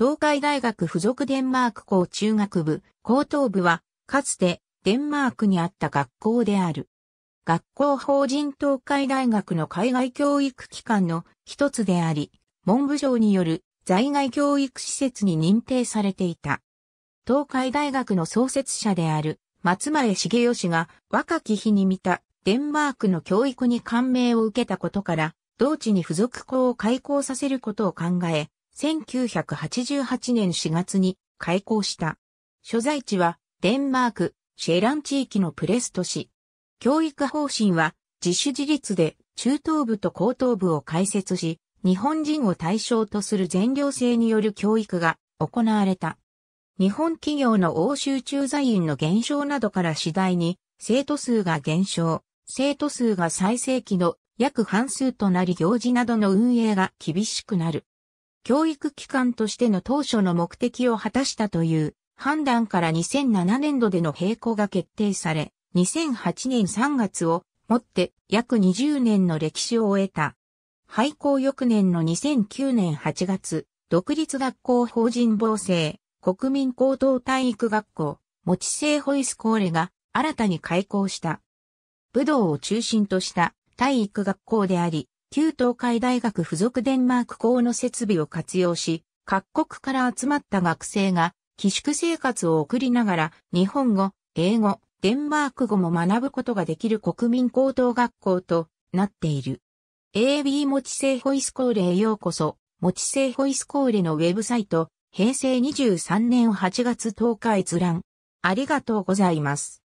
東海大学附属デンマーク校中学部、高等部は、かつてデンマークにあった学校である。学校法人東海大学の海外教育機関の一つであり、文部省による在外教育施設に認定されていた。東海大学の創設者である松前茂義が若き日に見たデンマークの教育に感銘を受けたことから、同地に付属校を開校させることを考え、1988年4月に開校した。所在地はデンマーク、シェラン地域のプレスト市。教育方針は自主自立で中等部と高等部を開設し、日本人を対象とする全寮制による教育が行われた。日本企業の欧州駐在員の減少などから次第に生徒数が減少、生徒数が最盛期の約半数となり行事などの運営が厳しくなる。教育機関としての当初の目的を果たしたという判断から2007年度での並行が決定され、2008年3月をもって約20年の歴史を終えた。廃校翌年の2009年8月、独立学校法人防制、国民高等体育学校、持ち生ホイスコーレが新たに開校した。武道を中心とした体育学校であり、旧東海大学附属デンマーク校の設備を活用し、各国から集まった学生が、寄宿生活を送りながら、日本語、英語、デンマーク語も学ぶことができる国民高等学校となっている。AB 持ち生ホイスコーレへようこそ、持ち生ホイスコーレのウェブサイト、平成23年8月10日閲覧。ありがとうございます。